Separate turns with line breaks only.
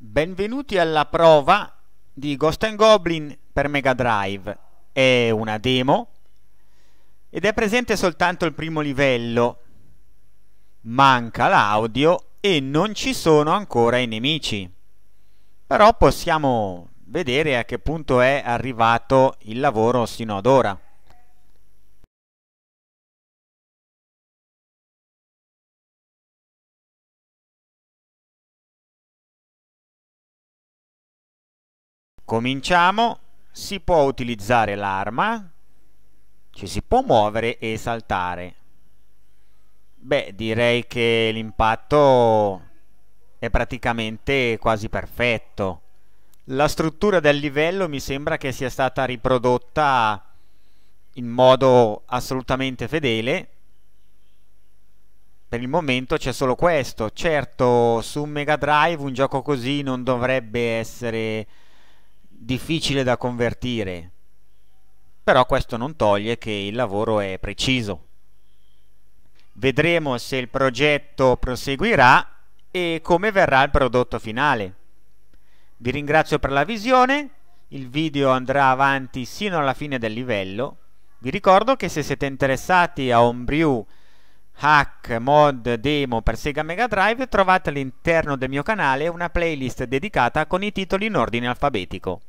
Benvenuti alla
prova di Ghost Goblin per Mega Drive. È una demo ed è presente soltanto il primo livello. Manca l'audio e non ci sono ancora i nemici. Però possiamo vedere a che punto è arrivato il lavoro sino ad ora.
Cominciamo, si può utilizzare l'arma,
ci si può muovere e saltare. Beh, direi che l'impatto è praticamente quasi perfetto. La struttura del livello mi sembra che sia stata riprodotta in modo assolutamente fedele. Per il momento c'è solo questo. Certo, su un Mega Drive un gioco così non dovrebbe essere difficile da convertire, però questo non toglie che il lavoro è preciso. Vedremo se il progetto proseguirà e come verrà il prodotto finale. Vi ringrazio per la visione, il video andrà avanti sino alla fine del livello. Vi ricordo che se siete interessati a Homebrew, hack, mod, demo per Sega Mega Drive trovate all'interno del mio canale una playlist dedicata con i titoli in ordine
alfabetico.